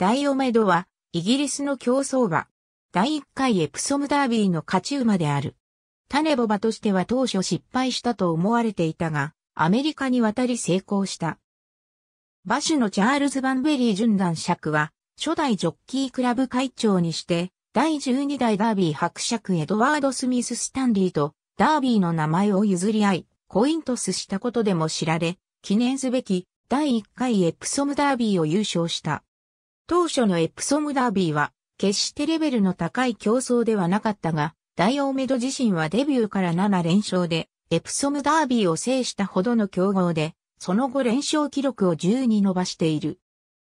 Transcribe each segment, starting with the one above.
ダイオメドは、イギリスの競走馬。第1回エプソムダービーの勝ち馬である。種ボ馬としては当初失敗したと思われていたが、アメリカに渡り成功した。馬主のチャールズ・バンベリー順男爵は、初代ジョッキークラブ会長にして、第12代ダービー伯爵エドワード・スミス・スタンリーと、ダービーの名前を譲り合い、コイントスしたことでも知られ、記念すべき第1回エプソムダービーを優勝した。当初のエプソムダービーは、決してレベルの高い競争ではなかったが、ダイオーメド自身はデビューから7連勝で、エプソムダービーを制したほどの強豪で、その後連勝記録を10に伸ばしている。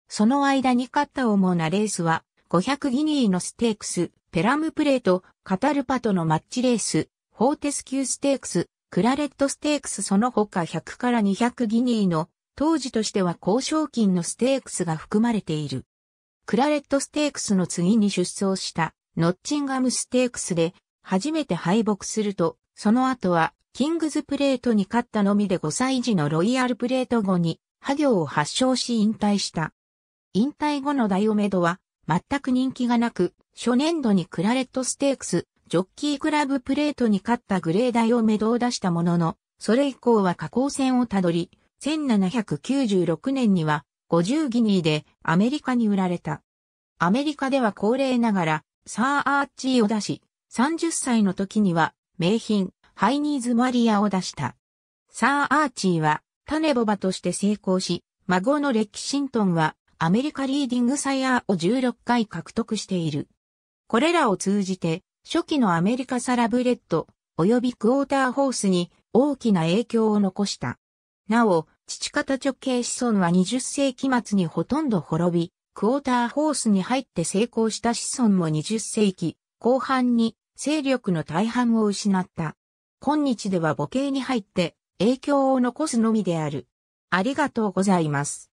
その間に勝った主なレースは、500ギニーのステークス、ペラムプレート、カタルパとのマッチレース、フォーテスキューステークス、クラレットステークスその他100から200ギニーの、当時としては高賞金のステークスが含まれている。クラレットステークスの次に出走したノッチンガムステークスで初めて敗北すると、その後はキングズプレートに勝ったのみで5歳児のロイヤルプレート後に、破行を発症し引退した。引退後のダイオメドは、全く人気がなく、初年度にクラレットステークス、ジョッキークラブプレートに勝ったグレーダイオメドを出したものの、それ以降は下降線をたどり、1796年には50ギニーでアメリカに売られた。アメリカでは高齢ながら、サー・アーチーを出し、30歳の時には、名品、ハイニーズ・マリアを出した。サー・アーチーは、種ボバとして成功し、孫のレッキシントンは、アメリカリーディングサイヤーを16回獲得している。これらを通じて、初期のアメリカサラブレッド、及びクォーターホースに大きな影響を残した。なお、父方直系子孫は20世紀末にほとんど滅び、クォーターホースに入って成功した子孫も20世紀後半に勢力の大半を失った。今日では母系に入って影響を残すのみである。ありがとうございます。